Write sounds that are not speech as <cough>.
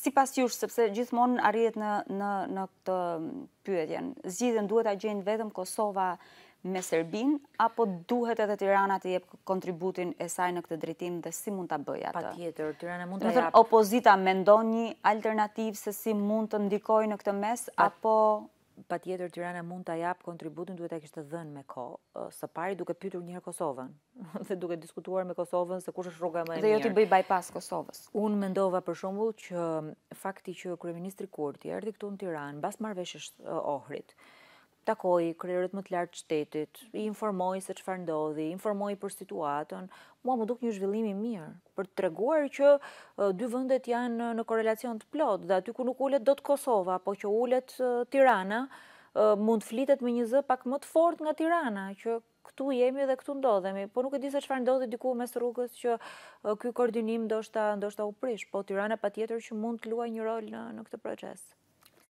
si pas jush, sepse gjithmonë arrijet në, në, në këtë pyetjen, zgjidhen duhet a gjenë vetëm Kosova me Serbin, apo duhet edhe Tirana të jepë kontributin e saj në këtë drejtim dhe si mund të bëja të? Pa tjetër, Tirana mund të jep... Në thërë, opozita me ndonjë alternativë se si mund të ndikoj në këtë mes, apo pa tjetër Tirana mund të japë kontributin duhet e kishtë dhënë me ko, së pari duke pytur njërë Kosovën, <laughs> dhe duke diskutuar me Kosovën se kush është rruga më e mirë. Dhe jo t'i bëj bypass Kosovës. Unë mendova për shumbull që fakti që Kryeministri Kurti erdi këtu në Tiranë, bas marveshës ohrit, takoj kryerët më të lartë qëtetit, i informoj se që ndodhi, i informoj për situatën, mua më duk një zhvillimi mirë, për të treguar që dy vëndet janë në korelacion të plot, dhe aty ku nuk ullet do të Kosova, po që ullet Tirana, mund flitet me një zë pak më të fort nga Tirana, që këtu jemi dhe këtu ndodhemi, po nuk e di se që farë diku mes rrugës që këj koordinim ndoshta u prish, po Tirana pa tjetër që mund të luaj një rol në këtë proces.